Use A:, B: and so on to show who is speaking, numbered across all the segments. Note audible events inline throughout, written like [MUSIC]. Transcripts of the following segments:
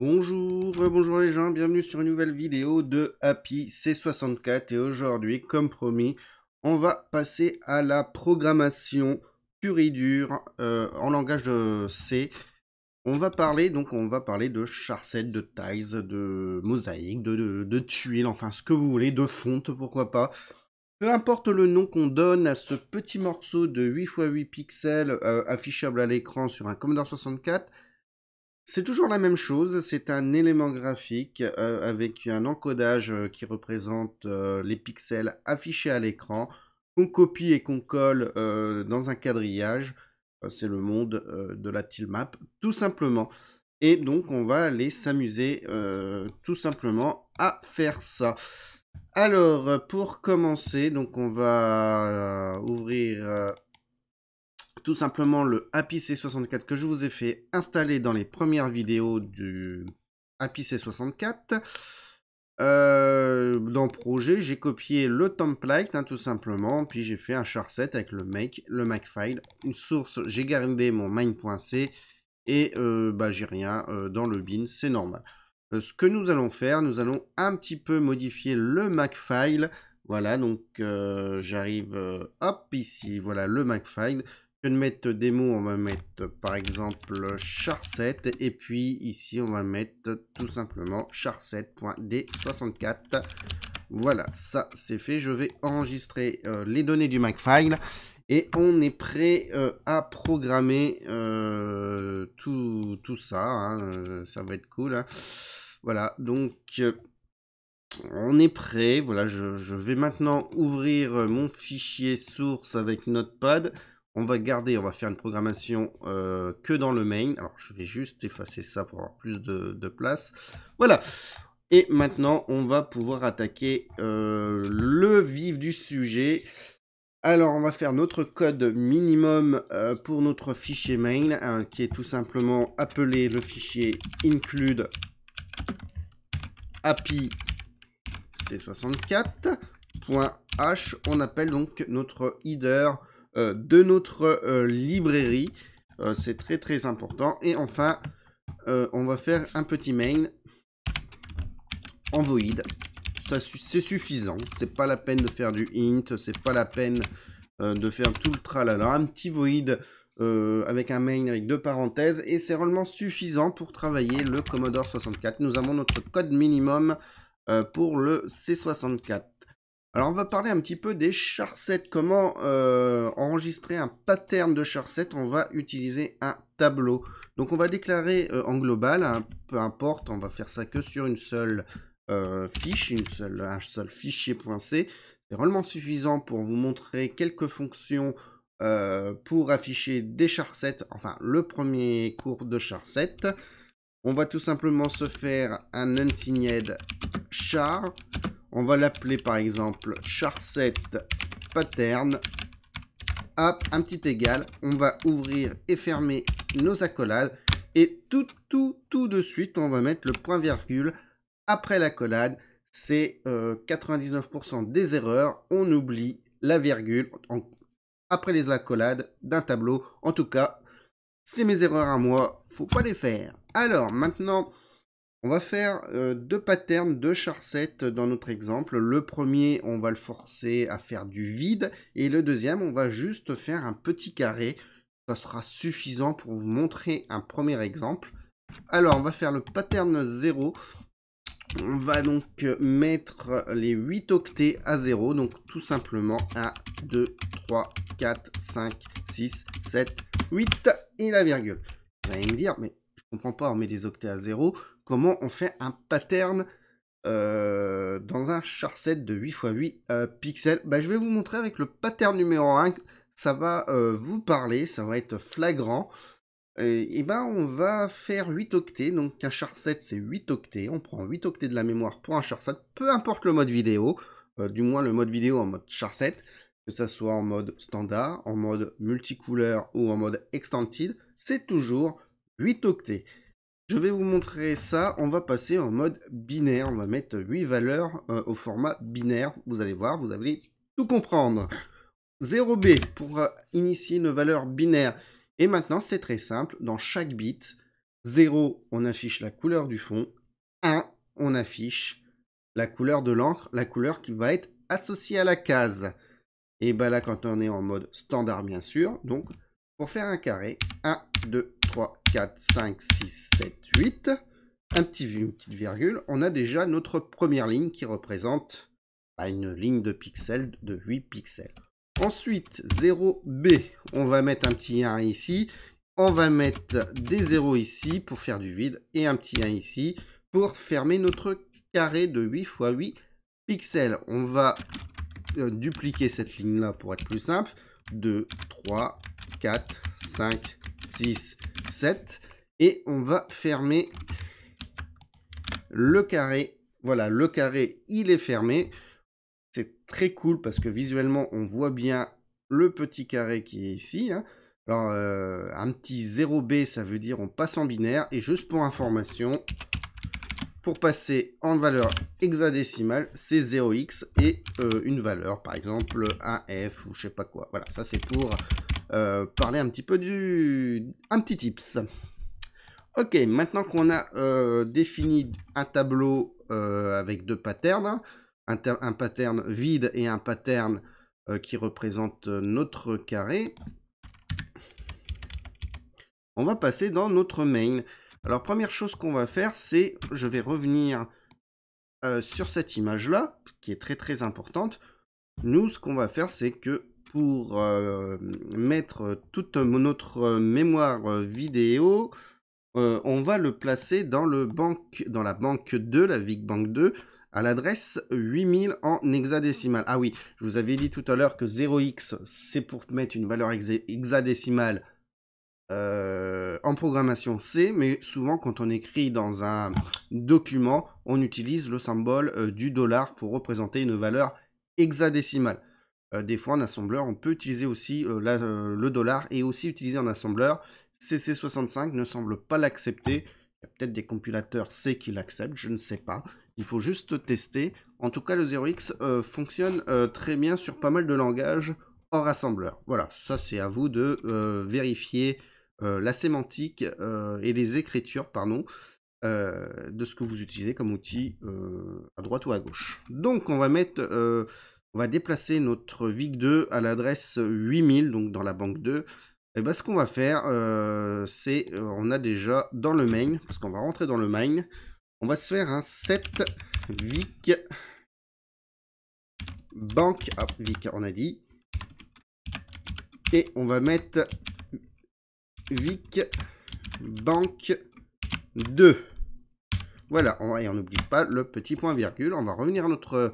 A: Bonjour, euh, bonjour les gens, bienvenue sur une nouvelle vidéo de Happy C64 et aujourd'hui, comme promis, on va passer à la programmation pure et dure euh, en langage de C. On va parler donc on va parler de charset de tiles, de mosaïques, de, tuiles, enfin ce que vous voulez, de fonte, pourquoi pas. Peu importe le nom qu'on donne à ce petit morceau de 8x8 pixels euh, affichable à l'écran sur un Commodore 64, c'est toujours la même chose, c'est un élément graphique euh, avec un encodage euh, qui représente euh, les pixels affichés à l'écran, qu'on copie et qu'on colle dans un quadrillage. C'est le monde de la tilmap, tout simplement. Et donc on va aller s'amuser tout simplement à faire ça. Alors pour commencer, donc on va ouvrir simplement le Happy C64 que je vous ai fait installer dans les premières vidéos du Happy C64. Euh, dans projet, j'ai copié le template hein, tout simplement, puis j'ai fait un char set avec le make, le file une source, j'ai gardé mon main.c et euh, bah, j'ai rien euh, dans le bin, c'est normal. Euh, ce que nous allons faire, nous allons un petit peu modifier le mac file Voilà, donc j'arrive, hop, ici, voilà le mac file je vais mettre des mots, on va mettre par exemple char7 et puis ici on va mettre tout simplement char7.d64. Voilà, ça c'est fait. Je vais enregistrer euh, les données du Macfile et on est prêt euh, à programmer euh, tout, tout, ça. Hein, ça va être cool. Hein. Voilà, donc on est prêt. Voilà, je vais maintenant ouvrir mon fichier source avec Notepad. On va garder, on va faire une programmation euh, que dans le main. Alors, je vais juste effacer ça pour avoir plus de, place. Voilà. Et maintenant, on va pouvoir attaquer euh, le vif du sujet. Alors, on va faire notre code minimum euh, pour notre fichier main, hein, qui est tout simplement appelé le fichier include API c64.h. On appelle donc notre header euh, de notre euh, librairie. Euh, c'est très très important. Et enfin, on va faire un petit main en void. C'est suffisant. C'est pas la peine de faire du int. C'est pas la peine de faire tout le tralala. Un petit void avec un main avec deux parenthèses et c'est vraiment suffisant pour travailler le Commodore 64. Nous avons notre code minimum pour le C64. Alors on va parler un petit peu des charsets, comment euh, enregistrer un pattern de charset, on va utiliser un tableau. Donc on va déclarer euh, en global, hein, peu importe, on va faire ça que sur une seule euh, fiche, une seule, un seul fichier.c. C'est vraiment suffisant pour vous montrer quelques fonctions pour afficher des charsets, enfin le premier cours de charset. On va tout simplement se faire un unsigned char. On va l'appeler par exemple char pattern. Hop, un petit égal. On va ouvrir et fermer nos accolades. Et tout, tout, tout de suite, on va mettre le point virgule après l'accolade. C'est 99% euh, des erreurs. On oublie la virgule après les accolades d'un tableau. En tout cas, c'est mes erreurs à moi. Faut pas les faire. Alors, maintenant... On va faire euh, deux patterns, deux charsets dans notre exemple. Le premier, on va le forcer à faire du vide. Et le deuxième, on va juste faire un petit carré. Ça sera suffisant pour vous montrer un premier exemple. Alors, on va faire le pattern 0. On va donc mettre les 8 octets à 0. Donc, tout simplement 1, 2, 3, 4, 5, 6, 7, 8 et la virgule. Vous allez me dire, mais je ne comprends pas, on met des octets à 0 comment on fait un pattern euh, dans un charset de 8x8 euh, pixels. Bah, je vais vous montrer avec le pattern numéro 1, ça va euh, vous parler, ça va être flagrant. Et, ben on va faire 8 octets, donc un charset c'est 8 octets, on prend 8 octets de la mémoire pour un charset, peu importe le mode vidéo, du moins le mode vidéo en mode charset, que ce soit en mode standard, en mode multicouleur ou en mode extended, c'est toujours 8 octets. Je vais vous montrer ça, on va passer en mode binaire, on va mettre 8 valeurs euh, au format binaire, vous allez voir, vous allez tout comprendre. 0B pour euh, initier une valeur binaire. Et maintenant c'est très simple, dans chaque bit, 0 on affiche la couleur du fond, 1 on affiche la couleur de l'encre, la couleur qui va être associée à la case. Et ben là quand on est en mode standard bien sûr, donc pour faire un carré, 1, 2, 4, 5, 6, 7, 8, un petit, une petite virgule, on a déjà notre première ligne qui représente bah, une ligne de pixels de 8 pixels. Ensuite, 0B, on va mettre un petit 1 ici, on va mettre des 0 ici pour faire du vide et un petit 1 ici pour fermer notre carré de 8 x 8 pixels. On va euh, dupliquer cette ligne-là pour être plus simple. 2, 3, 4, 5, 6, 7. Et on va fermer le carré. Voilà, le carré, il est fermé. C'est très cool parce que visuellement, on voit bien le petit carré qui est ici. Hein. Alors, euh, un petit 0B, ça veut dire on passe en binaire. Et juste pour information, pour passer en valeur hexadécimale, c'est 0x et euh, une valeur, par exemple 1F ou je sais pas quoi. Voilà, ça c'est pour euh, parler un petit peu du... un petit tips. Ok, maintenant qu'on a euh, défini un tableau euh, avec deux patterns, un, pattern vide et un pattern qui représente notre carré, on va passer dans notre main. Alors première chose qu'on va faire, c'est je vais revenir sur cette image là, qui est très très importante. Nous, ce qu'on va faire, c'est que pour euh, mettre toute notre euh, mémoire euh, vidéo, on va le placer dans, le dans la banque 2, la VIC Bank 2, à l'adresse 8000 en hexadécimal. Ah oui, je vous avais dit tout à l'heure que 0x, c'est pour mettre une valeur hexadécimale en programmation C, mais souvent quand on écrit dans un document, on utilise le symbole du dollar pour représenter une valeur hexadécimale. Euh, des fois, en assembleur, on peut utiliser aussi euh, euh, le dollar et aussi utiliser en assembleur. CC65 ne semble pas l'accepter. Il y a peut-être des compilateurs C qui l'acceptent, je ne sais pas. Il faut juste tester. En tout cas, le 0x fonctionne très bien sur pas mal de langages hors assembleur. Voilà, ça c'est à vous de vérifier la sémantique et les écritures, pardon, de ce que vous utilisez comme outil à droite ou à gauche. Donc, on va mettre va déplacer notre VIC2 à l'adresse 8000, donc dans la banque 2. Et eh bien, ce qu'on va faire, euh, c'est, euh, on a déjà dans le main, parce qu'on va rentrer dans le main, on va se faire un set vic banque, ah, vic on a dit, et on va mettre vic banque 2. Voilà, et on n'oublie pas le petit point virgule. On va revenir à notre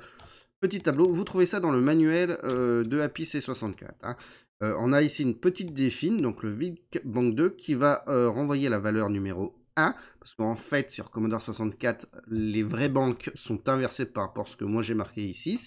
A: petit tableau. Vous trouvez ça dans le manuel euh, de Happy C64. Hein. Euh, on a ici une petite défine, donc le Big 2, qui va euh, renvoyer la valeur numéro 1, parce qu'en fait, sur Commodore 64, les vraies banques sont inversées par rapport à ce que moi j'ai marqué ici.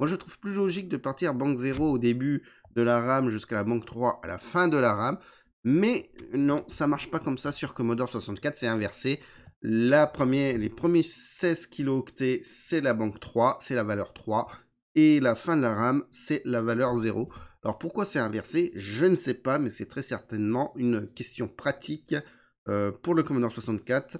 A: Moi, je trouve plus logique de partir banque 0 au début de la RAM jusqu'à la banque 3 à la fin de la RAM. Mais non, ça marche pas comme ça sur Commodore 64, c'est inversé. La première, les premiers 16 kilooctets, c'est la banque 3, c'est la valeur 3. Et la fin de la RAM, c'est la valeur 0. Alors pourquoi c'est inversé Je ne sais pas, mais c'est très certainement une question pratique euh, pour le Commodore 64.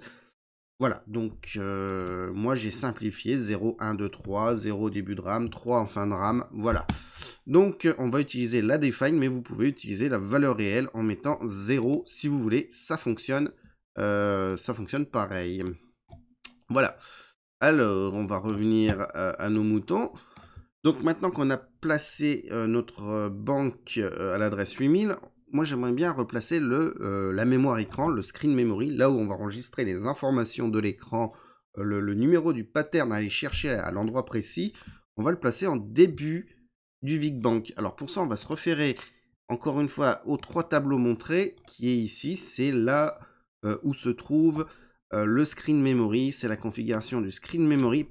A: Voilà, donc euh, moi j'ai simplifié 0, 1, 2, 3, 0 début de RAM, 3 en fin de RAM, voilà. Donc on va utiliser la define, mais vous pouvez utiliser la valeur réelle en mettant 0 si vous voulez, ça fonctionne euh, ça fonctionne pareil. Voilà. Alors, on va revenir euh, à, nos moutons. Donc maintenant qu'on a placé euh, notre banque à l'adresse 8000, moi j'aimerais bien replacer le, la mémoire écran, le screen memory, là où on va enregistrer les informations de l'écran, le, numéro du pattern à aller chercher à, l'endroit précis. On va le placer en début du Big Bank. Alors pour ça, on va se référer encore une fois aux trois tableaux montrés, qui est ici, c'est là... La euh, où se trouve euh, le screen memory. C'est la configuration du screen memory.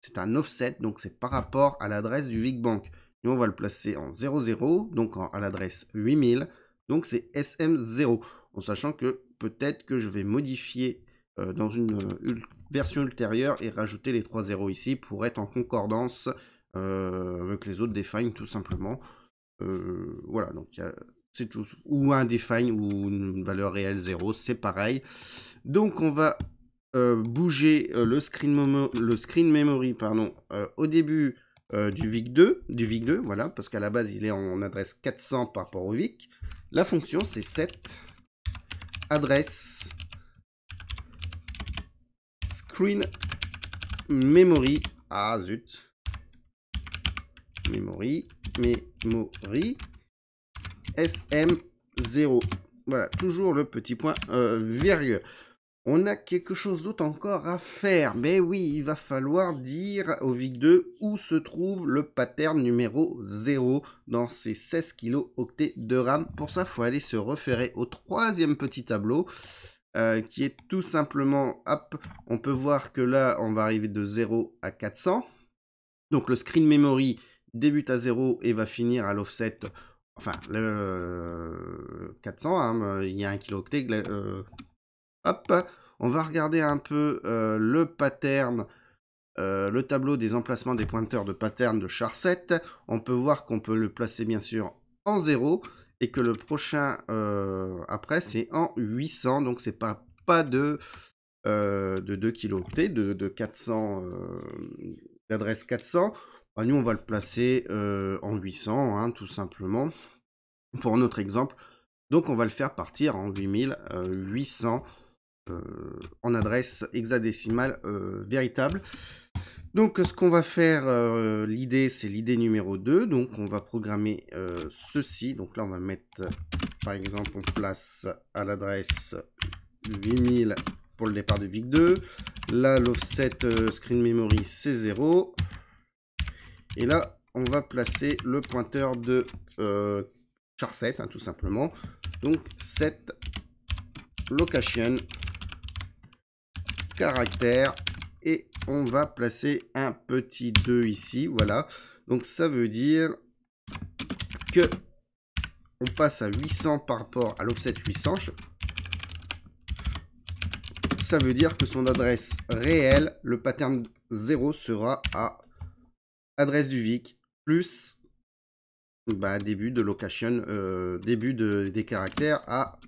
A: C'est un offset, donc c'est par rapport à l'adresse du BigBank, Nous, on va le placer en 00, donc à l'adresse 8000. Donc c'est SM0, en sachant que peut-être que je vais modifier euh, dans une, version ultérieure et rajouter les 3 0 ici pour être en concordance avec les autres Define, tout simplement. voilà, donc il y a tout. Ou un define ou une valeur réelle 0, c'est pareil. Donc on va euh, bouger euh, le, screen le screen memory pardon, euh, au début du VIC 2, du VIC 2, voilà, parce qu'à la base il est en adresse 400 par rapport au VIC. La fonction c'est set adresse screen memory. Ah zut. Memory, memory SM0. Voilà, toujours le petit point euh, virgule. On a quelque chose d'autre encore à faire. Mais oui, il va falloir dire au VIC2 où se trouve le pattern numéro 0 dans ces 16 kilo octets de RAM. Pour ça, il faut aller se référer au troisième petit tableau. Euh, qui est tout simplement, hop, on peut voir que là, on va arriver de 0 à 400. Donc le screen memory débute à 0 et va finir à l'offset Enfin, le 400, euh, hein, euh, il y a un kilo octet. Euh, hop, on va regarder un peu le pattern, le tableau des emplacements des pointeurs de pattern de char 7. On peut voir qu'on peut le placer bien sûr en 0 et que le prochain après c'est en 800. Donc c'est pas, pas de, 2 kilo octets, de 400, d'adresse 400. Bah, nous on va le placer euh, en 800 hein, tout simplement pour un autre exemple. Donc on va le faire partir en 8800 euh, euh, en adresse hexadécimale véritable. Donc ce qu'on va faire, l'idée c'est l'idée numéro 2. Donc on va programmer ceci. Donc là on va mettre par exemple on place à l'adresse 8000 pour le départ de VIC2. Là l'offset screen memory c'est 0. Et là, on va placer le pointeur de euh, char 7, hein, tout simplement. Donc, set location caractère et on va placer un petit 2 ici, voilà. Donc ça veut dire que on passe à 800 par rapport à l'offset 800. Ça veut dire que son adresse réelle, le pattern 0 sera à adresse du VIC plus bah, début de location, euh, début des caractères à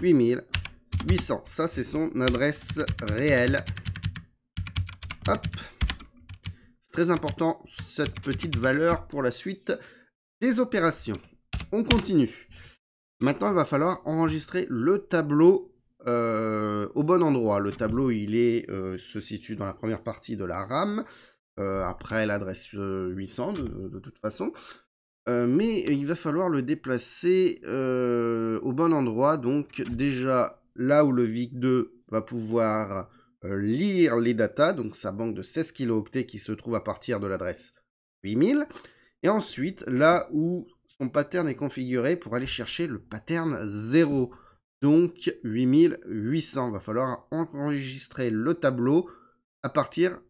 A: 8800. Ça, c'est son adresse réelle. Hop. C'est très important, cette petite valeur pour la suite des opérations. On continue. Maintenant, il va falloir enregistrer le tableau euh, au bon endroit. Le tableau, il est, euh, se situe dans la première partie de la RAM. Euh, après l'adresse 800 euh, de, toute façon. Euh, mais il va falloir le déplacer au bon endroit, donc déjà là où le VIC2 va pouvoir lire les datas, donc sa banque de 16 kilooctets qui se trouve à partir de l'adresse 8000, et ensuite là où son pattern est configuré pour aller chercher le pattern 0, donc 8800. Va falloir enregistrer le tableau à partir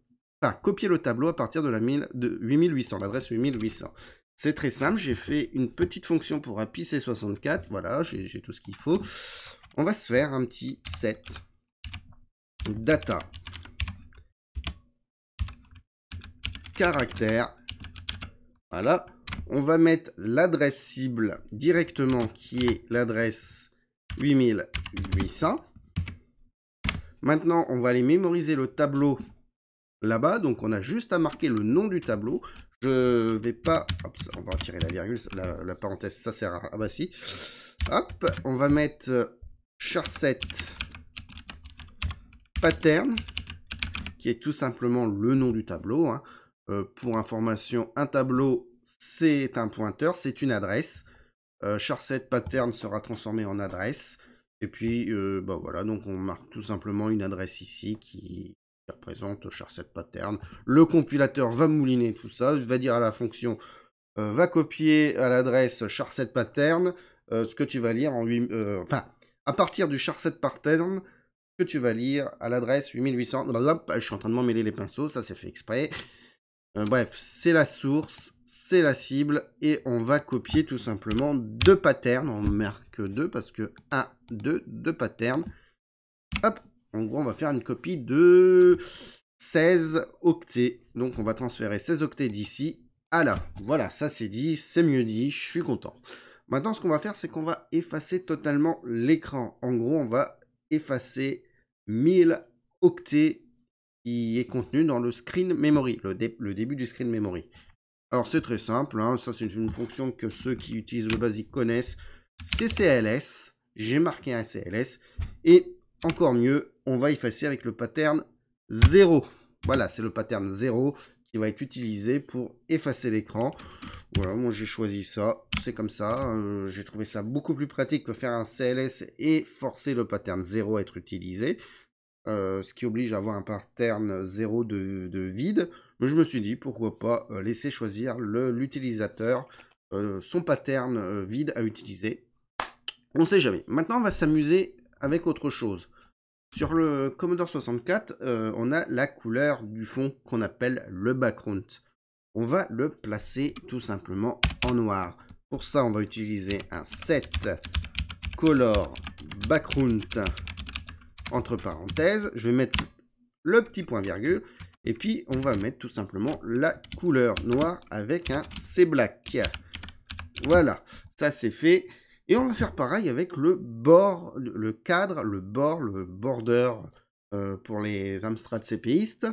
A: copier le tableau à partir de la 1000, de 8800, l'adresse 8800. C'est très simple, j'ai fait une petite fonction pour API C64, voilà, j'ai tout ce qu'il faut. On va se faire un petit set data caractère. Voilà, on va mettre l'adresse cible directement qui est l'adresse 8800. Maintenant, on va aller mémoriser le tableau là-bas. Donc on a juste à marquer le nom du tableau. Je vais pas... on va retirer la virgule, la, parenthèse, ça sert à... Ah bah si. Hop, on va mettre euh, charset pattern, qui est tout simplement le nom du tableau. Hein. Euh, pour information, un tableau, c'est un pointeur, c'est une adresse. Euh, pattern sera transformé en adresse. Et puis, euh, bah voilà, donc on marque tout simplement une adresse ici qui, représente présente charset pattern. Le compilateur va mouliner tout ça, va dire à la fonction euh, va copier à l'adresse charset pattern euh, ce que tu vas lire en 8, euh, enfin à partir du charset pattern ce que tu vas lire à l'adresse 8800 je suis en train de mêler les pinceaux ça c'est fait exprès bref c'est la source c'est la cible et on va copier tout simplement deux patterns on marque deux parce que 1 2 deux patterns hop en gros, on va faire une copie de 16 octets. Donc, on va transférer 16 octets d'ici à là. Voilà, ça c'est dit, c'est mieux dit, je suis content. Maintenant, ce qu'on va faire, c'est qu'on va effacer totalement l'écran. En gros, on va effacer 1000 octets qui est contenu dans le screen memory, le, début du screen memory. Alors, c'est très simple, hein. ça c'est une fonction que ceux qui utilisent le basique connaissent. CCLS, j'ai marqué un CLS, et encore mieux, on va effacer avec le pattern 0. Voilà, c'est le pattern 0 qui va être utilisé pour effacer l'écran. Voilà, moi j'ai choisi ça, c'est comme ça. Hein. j'ai trouvé ça beaucoup plus pratique que faire un CLS et forcer le pattern 0 à être utilisé. Euh, ce qui oblige à avoir un pattern 0 de, vide. Mais je me suis dit, pourquoi pas euh, laisser choisir l'utilisateur euh, son pattern vide à utiliser. On ne sait jamais. Maintenant, on va s'amuser avec autre chose. Sur le Commodore 64, euh, on a la couleur du fond qu'on appelle le background. On va le placer tout simplement en noir. Pour ça, on va utiliser un set color background entre parenthèses. Je vais mettre le petit point virgule et puis on va mettre tout simplement la couleur noire avec un C black. Voilà, ça c'est fait. Et on va faire pareil avec le bord, le cadre, le bord, le border euh, pour les Amstrad CPistes.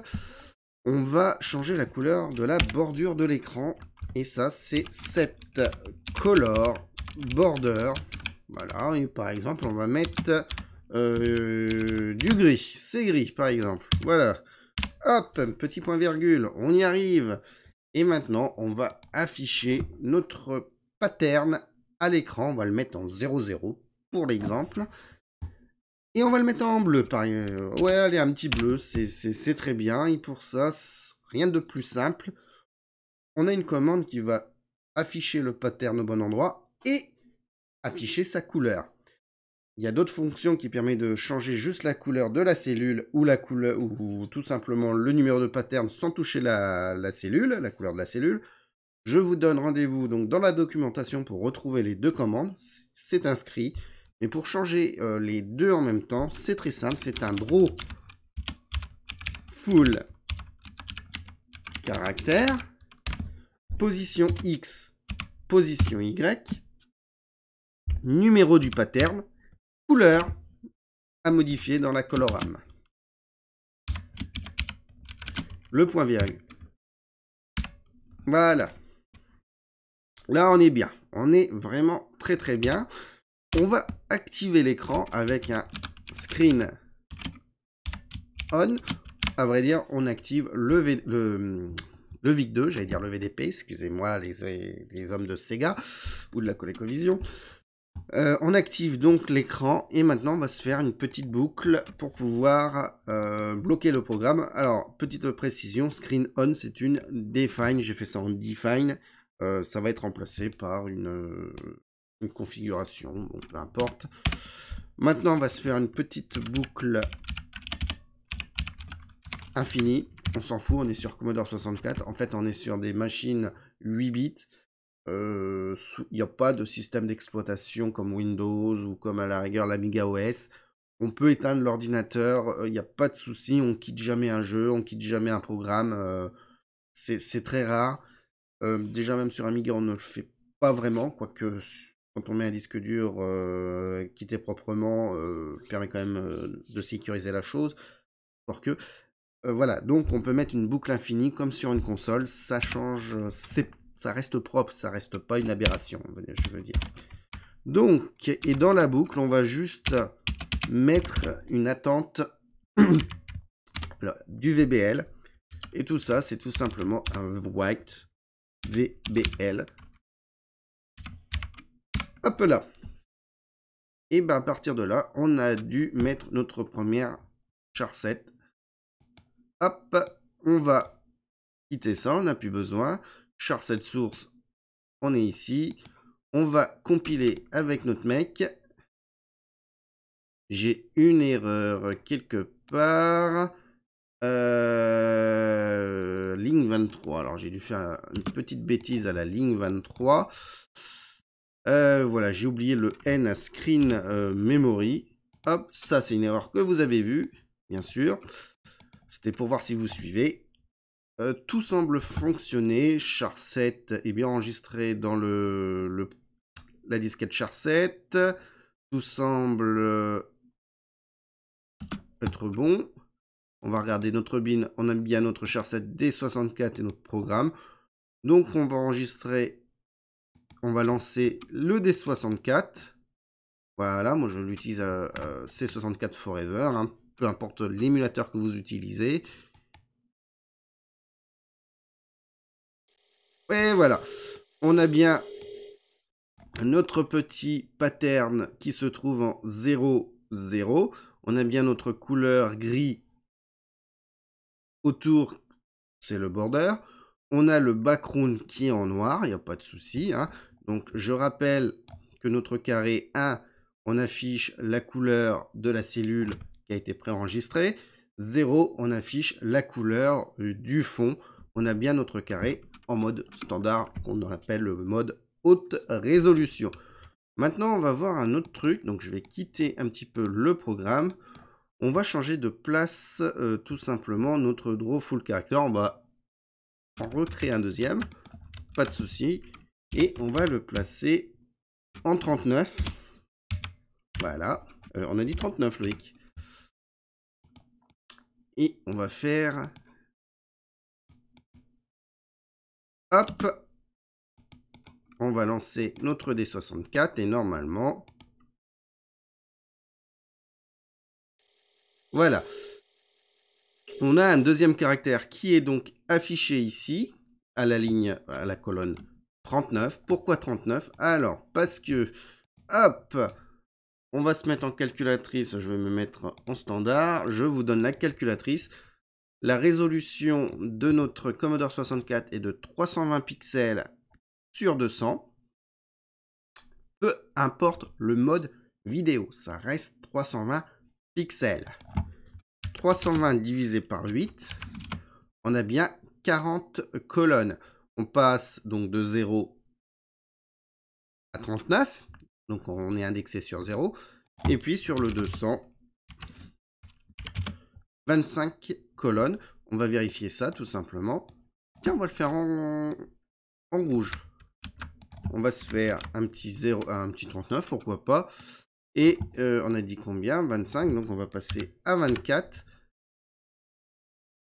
A: On va changer la couleur de la bordure de l'écran. Et ça, c'est cette color border. Voilà, par exemple, on va mettre euh, du gris. C'est gris, par exemple. Voilà. Hop, petit point virgule, on y arrive. Et maintenant, on va afficher notre pattern à l'écran. On va le mettre en 0,0 pour l'exemple. Et on va le mettre en bleu. Par... Euh, ouais, allez, un petit bleu, c'est très bien. Et pour ça, rien de plus simple. On a une commande qui va afficher le pattern au bon endroit et afficher sa couleur. Il y a d'autres fonctions qui permettent de changer juste la couleur de la cellule ou la couleur ou, tout simplement le numéro de pattern sans toucher la cellule, la couleur de la cellule. Je vous donne rendez-vous donc dans la documentation pour retrouver les deux commandes. C'est inscrit. Mais pour changer euh, les deux en même temps, c'est très simple. C'est un draw full caractère, position X, position Y, numéro du pattern, couleur à modifier dans la coloram. Le point virgule. Voilà. Là, on est bien. On est vraiment très très bien. On va activer l'écran avec un screen on. À vrai dire, on active le, le, VIC2, j'allais dire le VDP, excusez-moi les, hommes de Sega ou de la ColecoVision. Euh, on active donc l'écran et maintenant on va se faire une petite boucle pour pouvoir euh, bloquer le programme. Alors, petite précision, screen on c'est une define, j'ai fait ça en define. Euh, ça va être remplacé par une, euh, configuration, peu importe. Maintenant, on va se faire une petite boucle infinie. On s'en fout, on est sur Commodore 64. En fait, on est sur des machines 8 bits. Euh, il n'y a pas de système d'exploitation comme Windows ou comme à la rigueur l'Amiga OS. On peut éteindre l'ordinateur, il n'y a pas de souci, on quitte jamais un jeu, on quitte jamais un programme. c'est très rare. Euh, déjà, même sur Amiga, on ne le fait pas vraiment, quoique quand on met un disque dur euh, quitter proprement, euh, permet quand même de sécuriser la chose. Or que. voilà, donc on peut mettre une boucle infinie comme sur une console, ça change, ça reste propre, ça reste pas une aberration, je veux dire. Donc, et dans la boucle, on va juste mettre une attente [CLEARS THROAT] du VBL. Et tout ça, c'est tout simplement un white VBL. Hop là. Et bien, à partir de là, on a dû mettre notre première char7. Hop, on va quitter ça, on n'a plus besoin. char7 source, on est ici. On va compiler avec notre mec. J'ai une erreur quelque part. Euh, ligne 23. Alors j'ai dû faire une petite bêtise à la ligne 23. Euh, voilà, j'ai oublié le N à Screen euh, Memory. Hop, ça c'est une erreur que vous avez vue, bien sûr. C'était pour voir si vous suivez. tout semble fonctionner. Char 7 est bien enregistré dans le, le la disquette Char 7. Tout semble être bon. On va regarder notre bin. On a bien notre charset D64 et notre programme. Donc, on va enregistrer. On va lancer le D64. Voilà, moi je l'utilise euh, euh, C64 Forever. Hein. Peu importe l'émulateur que vous utilisez. Et voilà. On a bien notre petit pattern qui se trouve en 0, 0. On a bien notre couleur gris Autour, c'est le border. On a le background qui est en noir, il n'y a pas de souci. Hein. Donc, je rappelle que notre carré 1, on affiche la couleur de la cellule qui a été préenregistrée. 0, on affiche la couleur euh, du fond. On a bien notre carré en mode standard qu'on appelle le mode haute résolution. Maintenant, on va voir un autre truc. Donc, je vais quitter un petit peu le programme on va changer de place euh, tout simplement notre draw full character. On va en recréer un deuxième, pas de souci. Et on va le placer en 39. Voilà. Euh, on a dit 39 Loïc. Et on va faire... Hop On va lancer notre D64 et normalement, Voilà. On a un deuxième caractère qui est donc affiché ici, à la ligne, à la colonne 39. Pourquoi 39 Alors, parce que, hop, on va se mettre en calculatrice. Je vais me mettre en standard. Je vous donne la calculatrice. La résolution de notre Commodore 64 est de 320 pixels sur 200. Peu importe le mode vidéo, ça reste 320 pixels. 320 divisé par 8, on a bien 40 colonnes. On passe donc de 0 à 39, donc on est indexé sur 0. Et puis sur le 200, 25 colonnes. On va vérifier ça tout simplement. Tiens, on va le faire en, en rouge. On va se faire un petit 0, un petit 39, pourquoi pas. Et euh, on a dit combien 25, donc on va passer à 24.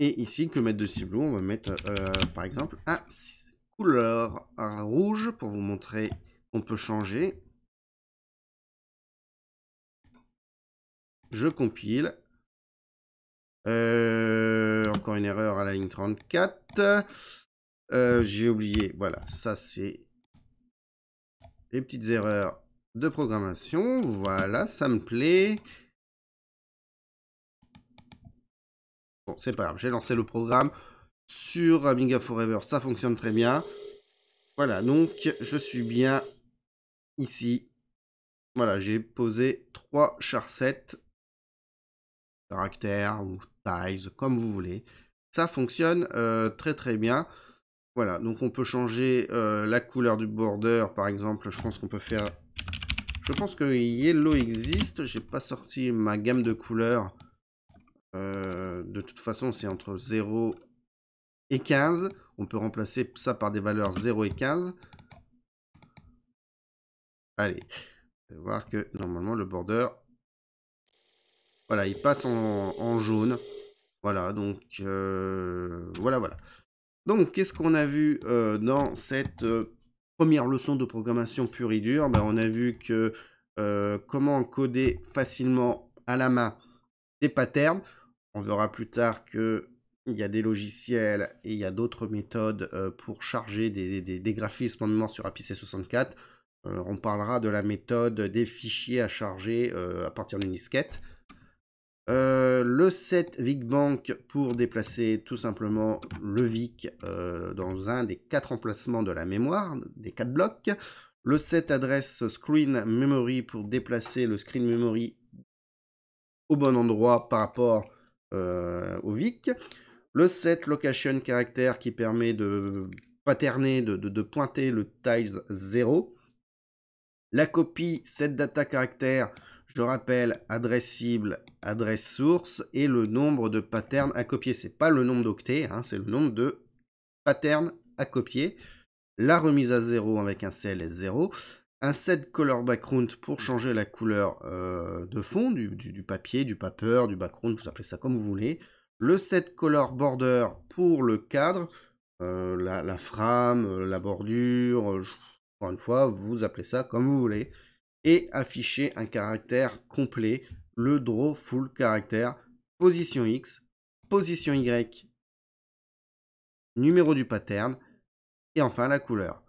A: Et ici, que mettre de ciblou On va mettre euh, par exemple un couleur, rouge pour vous montrer qu'on peut changer. Je compile. Euh, encore une erreur à la ligne 34. J'ai oublié, voilà, ça c'est les petites erreurs de programmation. Voilà, ça me plaît. Bon, c'est pas grave, j'ai lancé le programme sur Amiga Forever, ça fonctionne très bien. Voilà, donc je suis bien ici. Voilà, j'ai posé trois 7. caractères ou tiles comme vous voulez. Ça fonctionne euh, très très bien. Voilà, donc on peut changer euh, la couleur du border, par exemple. Je pense qu'on peut faire je pense que Yellow existe. J'ai pas sorti ma gamme de couleurs. Euh, de toute façon, c'est entre 0 et 15. On peut remplacer ça par des valeurs 0 et 15. Allez, voir que normalement le border, voilà, il passe en, jaune. Voilà, donc euh, voilà, voilà. Donc, qu'est-ce qu'on a vu euh, dans cette première leçon de programmation pure et dure, ben, on a vu que euh, comment coder facilement à la main des patterns. On verra plus tard que il y a des logiciels et il y a d'autres méthodes euh, pour charger des, graphismes en mémoire sur API C64. Euh, on parlera de la méthode des fichiers à charger à partir d'une disquette. Euh, le set VicBank pour déplacer tout simplement le Vic euh, dans un des quatre emplacements de la mémoire, des quatre blocs. Le set adresse Screen Memory pour déplacer le Screen Memory au bon endroit par rapport euh, au Vic. Le set Location Character qui permet de paterner, de, pointer le tiles 0. La copie set Data Caractère je rappelle, adresse cible, adresse source et le nombre de patterns à copier. Ce n'est pas le nombre d'octets, hein, c'est le nombre de patterns à copier. La remise à zéro avec un cls zéro, Un set color background pour changer la couleur euh, de fond du, papier, du paper, du background, vous appelez ça comme vous voulez. Le set color border pour le cadre, euh, la, frame, euh, la bordure, encore une fois, vous appelez ça comme vous voulez et afficher un caractère complet, le draw full caractère, position X, position Y, numéro du pattern et enfin la couleur.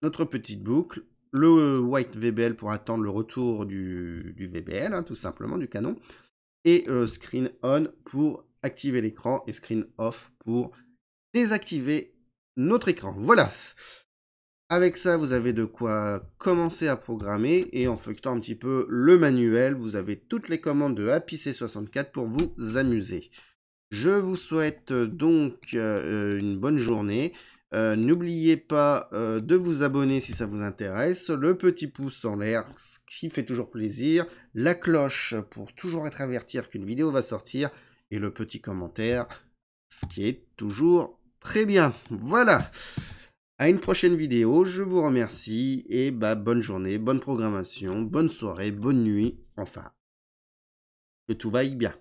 A: Notre petite boucle, le white VBL pour attendre le retour du, du VBL, hein, tout simplement, du canon, et euh, screen on pour activer l'écran et screen off pour désactiver notre écran. Voilà, avec ça, vous avez de quoi commencer à programmer et en feuilletant un petit peu le manuel, vous avez toutes les commandes de Happy C64 pour vous amuser. Je vous souhaite euh, donc euh, euh, une bonne journée. N'oubliez pas de vous abonner si ça vous intéresse, le petit pouce en l'air, ce qui fait toujours plaisir, la cloche pour toujours être avertir qu'une vidéo va sortir, et le petit commentaire, ce qui est toujours très bien. Voilà à une prochaine vidéo, je vous remercie et bah bonne journée, bonne programmation, bonne soirée, bonne nuit, enfin, que tout vaille bien.